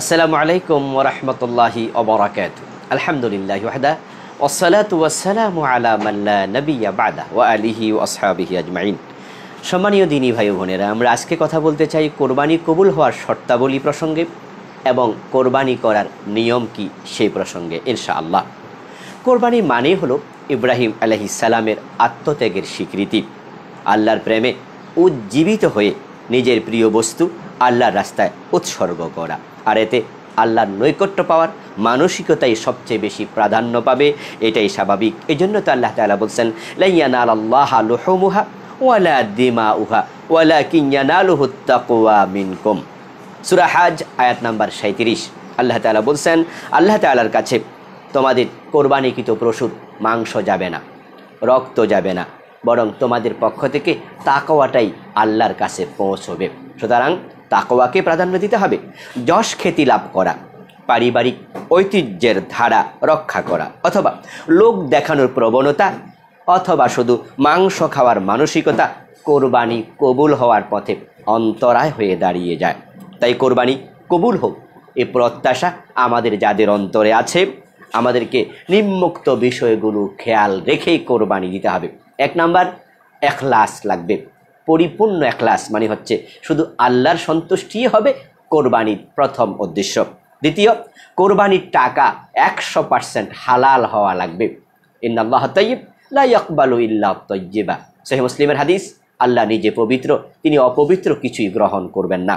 আসসালামু আলাইকুম ওরহমতুল্লাহি অবরাকাত আলহামদুলিল্লাহ ওয়াহদা ওসালাত ওয়াসালামু আলা মাল্লা নবিয়া বাদা ওয়া আলিহি ওয়াসহাবিহি আজমাইন সম্মানীয় দিনী ভাই বোনেরা আমরা আজকে কথা বলতে চাই কোরবানি কবুল হওয়ার শর্তাবলী প্রসঙ্গে এবং কোরবানি করার নিয়ম কি সেই প্রসঙ্গে ইনশাআল্লাহ কোরবানি মানে হলো ইব্রাহিম সালামের আত্মত্যাগের স্বীকৃতি আল্লাহর প্রেমে উজ্জীবিত হয়ে নিজের প্রিয় বস্তু আল্লাহর রাস্তায় উৎসর্গ করা আর এতে আল্লাহর নৈকট্য পাওয়ার মানসিকতাই সবচেয়ে বেশি প্রাধান্য পাবে এটাই স্বাভাবিক এই জন্য তো আল্লাহ তালা বলছেন লাইয়ান আল্লাহ লোহমুহা ওয়ালা দিমা উহা ওয়ালা কিয়ানাল হুত্তাকুয়া মিনকুম সুরাহাজ আয়াত নাম্বার সাঁত্রিশ আল্লাহ তালা বলছেন আল্লাহ তালার কাছে তোমাদের কোরবানিকৃত পশুর মাংস যাবে না রক্ত যাবে না বরং তোমাদের পক্ষ থেকে তাকওয়াটাই আল্লাহর কাছে পৌঁছবে সুতরাং তাকোয়াকে প্রাধান্য দিতে হবে যশ খ্যাতি লাভ করা পারিবারিক ঐতিহ্যের ধারা রক্ষা করা অথবা লোক দেখানোর প্রবণতা অথবা শুধু মাংস খাওয়ার মানসিকতা কোরবানি কবুল হওয়ার পথে অন্তরায় হয়ে দাঁড়িয়ে যায় তাই কোরবানি কবুল হোক এ প্রত্যাশা আমাদের যাদের অন্তরে আছে আমাদেরকে নিম্মুক্ত বিষয়গুলো খেয়াল রেখেই কোরবানি দিতে হবে এক নাম্বার এখলাস লাগবে পরিপূর্ণ একলাস মানে হচ্ছে শুধু আল্লাহর সন্তুষ্টি হবে কোরবানির প্রথম উদ্দেশ্য দ্বিতীয় কোরবানির টাকা একশো পার্সেন্ট হালাল হওয়া লাগবে ইন্নাল্লাহ তৈব লাইকবালু ইল্লা তৈবা সহি মুসলিমের হাদিস আল্লাহ নিজে পবিত্র তিনি অপবিত্র কিছুই গ্রহণ করবেন না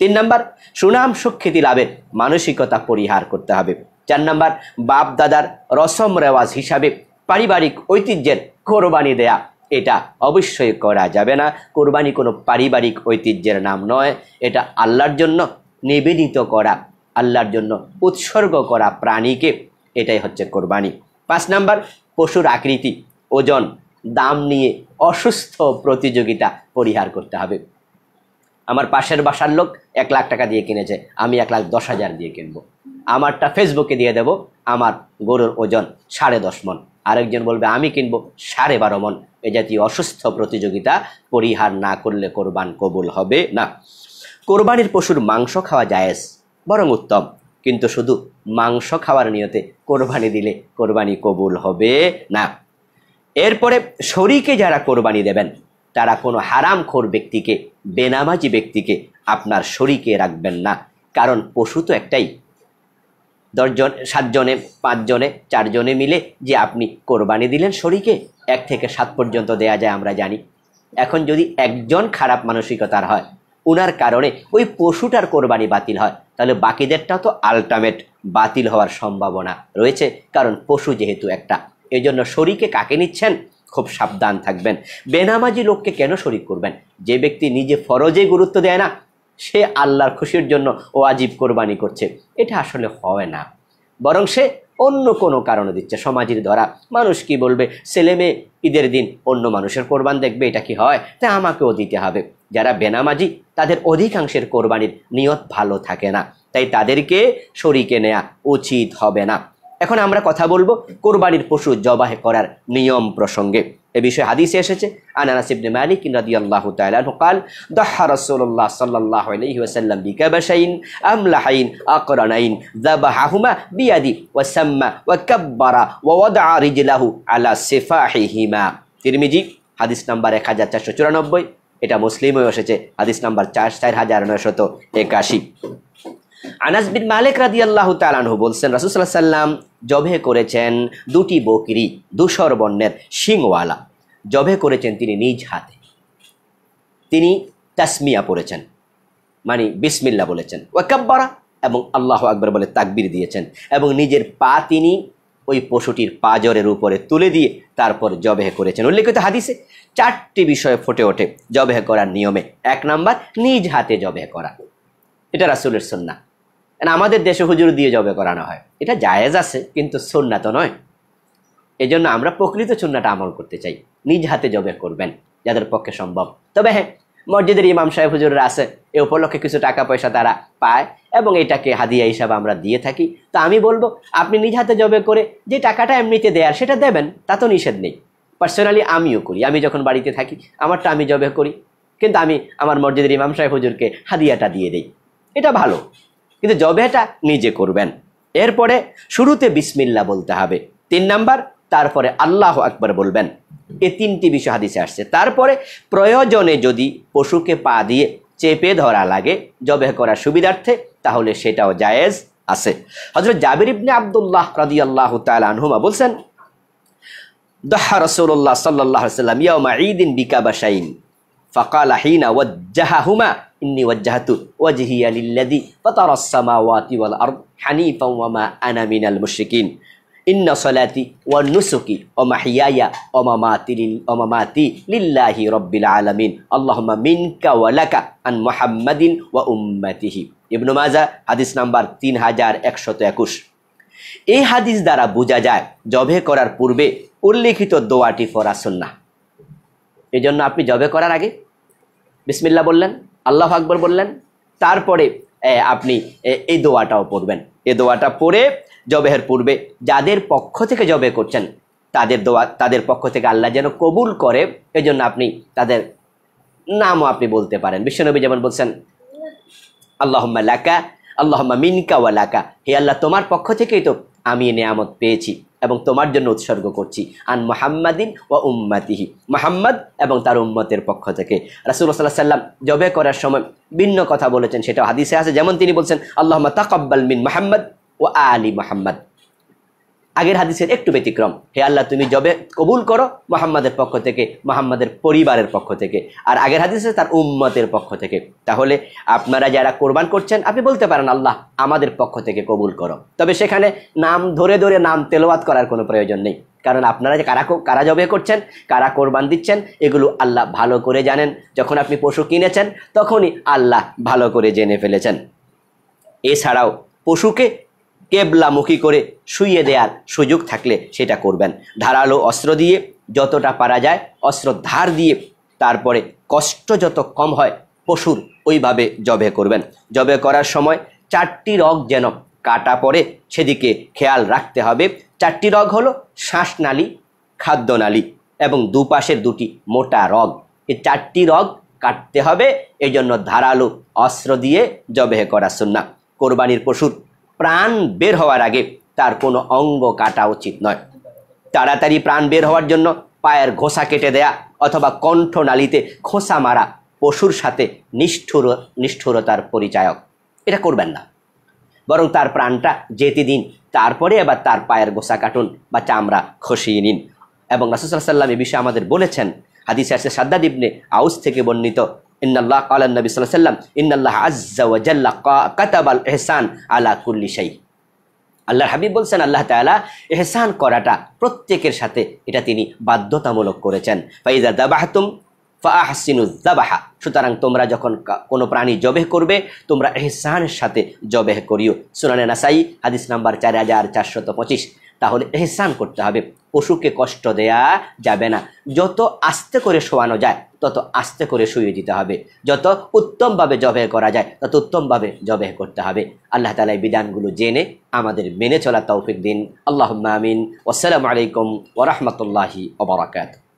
তিন নম্বর সুনাম সুখ্যাতি লাভের মানসিকতা পরিহার করতে হবে চার নাম্বার বাপ দাদার রসম রেওয়াজ হিসাবে পারিবারিক ঐতিহ্যের কোরবানি দেয়া এটা অবশ্যই করা যাবে না কোরবানি কোনো পারিবারিক ঐতিহ্যের নাম নয় এটা আল্লাহর জন্য নিবেদিত করা আল্লাহর জন্য উৎসর্গ করা প্রাণীকে এটাই হচ্ছে কোরবানি পাঁচ নাম্বার পশুর আকৃতি ওজন দাম নিয়ে অসুস্থ প্রতিযোগিতা পরিহার করতে হবে আমার পাশের বাসার লোক এক লাখ টাকা দিয়ে কিনেছে আমি এক লাখ দশ হাজার দিয়ে কিনব আমারটা ফেসবুকে দিয়ে দেব আমার গরুর ওজন সাড়ে দশ মন আরেকজন বলবে আমি কিনবো সাড়ে বারো মন এ জাতীয় অসুস্থ প্রতিযোগিতা পরিহার না করলে কোরবান কবুল হবে না কোরবানির পশুর মাংস খাওয়া জায়েজ বরং উত্তম কিন্তু শুধু মাংস খাওয়ার নিয়তে কোরবানি দিলে কোরবানি কবুল হবে না এরপরে শরীকে যারা কোরবানি দেবেন তারা কোনো হারামখোর ব্যক্তিকে বেনামাজি ব্যক্তিকে আপনার শরীকে রাখবেন না কারণ পশু তো একটাই দশজন সাতজনে পাঁচজনে চারজনে মিলে যে আপনি কোরবানি দিলেন শরীকে এক থেকে সাত পর্যন্ত দেয়া যায় আমরা জানি এখন যদি একজন খারাপ মানসিকতার হয় উনার কারণে ওই পশুটার কোরবানি বাতিল হয় তাহলে বাকিদেরটাও তো আলটামেট বাতিল হওয়ার সম্ভাবনা রয়েছে কারণ পশু যেহেতু একটা এই জন্য শরীকে কাকে নিচ্ছেন খুব সাবধান থাকবেন বেনামাজি লোককে কেন শরিক করবেন যে ব্যক্তি নিজে ফরজে গুরুত্ব দেয় না সে আল্লাহর খুশির জন্য ও আজীব কোরবানি করছে এটা আসলে হয় না বরং সে অন্য কোনো কারণে দিচ্ছে সমাজের ধরা মানুষ কি বলবে ছেলে মেয়ে ঈদের দিন অন্য মানুষের কোরবান দেখবে এটা কি হয় তা আমাকেও দিতে হবে যারা বেনামাজি তাদের অধিকাংশের কোরবানির নিয়ত ভালো থাকে না তাই তাদেরকে শরীকে নেয়া উচিত হবে না এখন আমরা কথা বলবো কোরবানির পশু জবাহে করার নিয়ম প্রসঙ্গে এ বিষয়ে হাদিসে এসেছে আনানাস ইবনে মালিক রাদিয়াল্লাহু তাআলা আনহু قال ضحى رسول الله صلى الله عليه وسلم بكبشين ওয়া اقرنين ذبحهما بيدي وسمى وكبر ووضع رجله على سفاحهما তিরমিজি হাদিস নাম্বার এক হাজার চারশো চুরানব্বই এটা মুসলিমও এসেছে হাদিস নাম্বার চার চার হাজার নয়শত একাশি আনাস বিন মালিক রাদিয়াল্লাহু তাআলা আনহু বলছেন রাসূলুল্লাহ সাল্লাম জবে করেছেন দুটি বকরি দুশর বর্ণের সিংওয়ালা জবে করেছেন তিনি নিজ হাতে তিনি তাসমিয়া পড়েছেন মানে বিসমিল্লা বলেছেন ওয়াকাব্বারা এবং আল্লাহ আকবর বলে তাকবির দিয়েছেন এবং নিজের পা তিনি ওই পশুটির পাজরের উপরে তুলে দিয়ে তারপর জবেহ করেছেন উল্লেখিত হাদিসে চারটি বিষয় ফুটে ওঠে জবেহ করার নিয়মে এক নাম্বার নিজ হাতে জবেহ করা এটা রাসুলের সন্না আমাদের দেশে হুজুর দিয়ে জবে করানো হয় এটা জায়েজ আছে কিন্তু সুন্না তো নয় এজন্য আমরা প্রকৃত সুন্নাটা আমল করতে চাই নিজ হাতে জবে করবেন যাদের পক্ষে সম্ভব তবে হ্যাঁ মসজিদের ইমাম সাহেব হুজুররা আছে এ উপলক্ষে কিছু টাকা পয়সা তারা পায় এবং এটাকে হাদিয়া হিসাবে আমরা দিয়ে থাকি তো আমি বলবো আপনি নিজ হাতে জবে করে যে টাকাটা এমনিতে দেয়ার সেটা দেবেন তা তো নিষেধ নেই পার্সোনালি আমিও করি আমি যখন বাড়িতে থাকি আমারটা আমি জবে করি কিন্তু আমি আমার মসজিদের ইমাম সাহেব হুজুরকে হাদিয়াটা দিয়ে দিই এটা ভালো কিন্তু জবেটা নিজে করবেন এরপরে শুরুতে বিসমিল্লা বলতে হবে তিন নাম্বার তারপরে আল্লাহ আকবর বলবেন এই তিনটি বিষয় হাদিসে আসছে তারপরে প্রয়োজনে যদি পশুকে পা দিয়ে চেপে ধরা লাগে জবে করার সুবিধার্থে তাহলে সেটাও জায়েজ আছে হজরত জাবির ইবনে আবদুল্লাহ রাজি আল্লাহ তালহুমা বলছেন দহা রসুল্লাহ সাল্লাহ সাল্লাম ঈদিন বিকাবাসাইন ফকাল আহিনা ওয়াজ্জাহুমা ইন্নি ওয়াজ্জাহাতু ওয়াজহিয়া লিল্লাযী ফাতারাস সামাওয়াতি ওয়াল আরদ হানিফাও ওয়া মা আনা মিনাল মুশরিকিন ইন্না সলাতি ওয়া নুসুকি ও মাহইয়ায়া ও মামাতি লিল ওয়া মামাতি লিল্লাহি রাব্বিল আলামিন আল্লাহুম্মা মিনকা ওয়া লাকা আন মুহাম্মাদিন ওয়া উম্মাতিহি ইবনু মাজাহ হাদিস নাম্বার তিন হাজার একুশ এই হাদিস দ্বারা বোঝা যায় জবে করার পূর্বে উল্লিখিত দোয়াটি ফরাসন্না এই জন্য আপনি জবে করার আগে বিসমিল্লা বললেন আল্লাহ আকবর বললেন তারপরে আপনি এই দোয়াটাও পড়বেন এ দোয়াটা পড়ে জবেহের পূর্বে যাদের পক্ষ থেকে জবে করছেন তাদের দোয়া তাদের পক্ষ থেকে আল্লাহ যেন কবুল করে এজন্য আপনি তাদের নামও আপনি বলতে পারেন বিশ্বনবী যেমন বলছেন আল্লাহম্মা লাকা আল্লাহম্মা মিনকা ওয়া লাকা হে আল্লাহ তোমার পক্ষ থেকেই তো আমি নিয়ামত পেয়েছি এবং তোমার জন্য উৎসর্গ করছি আন মোহাম্মদিন ও উম্মাতিহি মোহাম্মদ এবং তার উম্মতের পক্ষ থেকে সাল্লাহ সাল্লাম জবে করার সময় ভিন্ন কথা বলেছেন সেটা হাদিসে আছে যেমন তিনি বলছেন আল্লাহ তাকব্বাল মিন মোহাম্মদ ও আলী মোহাম্মদ আগের হাদিসের একটু ব্যতিক্রম হে আল্লাহ তুমি জবে কবুল করো মোহাম্মদের পক্ষ থেকে মোহাম্মদের পরিবারের পক্ষ থেকে আর আগের হাদিসে তার উম্মতের পক্ষ থেকে তাহলে আপনারা যারা কোরবান করছেন আপনি বলতে পারেন আল্লাহ আমাদের পক্ষ থেকে কবুল করো তবে সেখানে নাম ধরে ধরে নাম তেলোয়াত করার কোনো প্রয়োজন নেই কারণ আপনারা যে কারা কারা জবে করছেন কারা কোরবান দিচ্ছেন এগুলো আল্লাহ ভালো করে জানেন যখন আপনি পশু কিনেছেন তখনই আল্লাহ ভালো করে জেনে ফেলেছেন এছাড়াও পশুকে কেবলামুখী করে শুইয়ে দেওয়ার সুযোগ থাকলে সেটা করবেন ধারালো অস্ত্র দিয়ে যতটা পারা যায় অস্ত্র ধার দিয়ে তারপরে কষ্ট যত কম হয় পশুর ওইভাবে জবে করবেন জবে করার সময় চারটি রগ যেন কাটা পড়ে সেদিকে খেয়াল রাখতে হবে চারটি রগ হলো শ্বাসনালী খাদ্যনালী এবং দুপাশের দুটি মোটা রগ এই চারটি রগ কাটতে হবে এই জন্য ধারালো অস্ত্র দিয়ে জবেহ করা শুননা কোরবানির পশুর প্রাণ বের হওয়ার আগে তার কোনো অঙ্গ কাটা উচিত নয় তাড়াতাড়ি প্রাণ বের হওয়ার জন্য পায়ের ঘোষা কেটে দেয়া অথবা কণ্ঠনালীতে খোসা মারা পশুর সাথে নিষ্ঠুর নিষ্ঠুরতার পরিচায়ক এটা করবেন না বরং তার প্রাণটা যেতে দিন তারপরে এবার তার পায়ের গোসা কাটুন বা চামড়া খসিয়ে নিন এবং রাসুসাল্লাম এ বিষয়ে আমাদের বলেছেন হাদিস আসে সাদ্দাদ ইবনে আউস থেকে বর্ণিত ইন্নাল্লাহ আলান নবী সাল্লাহ সাল্লাম ইন্নাল্লাহ আজ্জাল্লা কাতাব আল এহসান আলা কুল্লি শাই আল্লাহ হাবিব বলছেন আল্লাহ তালা এহসান করাটা প্রত্যেকের সাথে এটা তিনি বাধ্যতামূলক করেছেন ফাইজা দাবাহাতুম ফাহসিনুদ্দাবাহা সুতরাং তোমরা যখন কোনো প্রাণী জবেহ করবে তোমরা এহসানের সাথে জবেহ করিও সুনানে নাসাই হাদিস নাম্বার চার হাজার চারশত পঁচিশ তাহলে এহসান করতে হবে পশুকে কষ্ট দেয়া যাবে না যত আস্তে করে শোয়ানো যায় তত আস্তে করে শুয়ে দিতে হবে যত উত্তমভাবে জবে করা যায় তত উত্তমভাবে জবে করতে হবে আল্লাহ তালা বিধানগুলো জেনে আমাদের মেনে চলা তৌফিক দিন আল্লাহ আমিন আসসালামু আলাইকুম ওরহমতুল্লাহি ওবরাকাত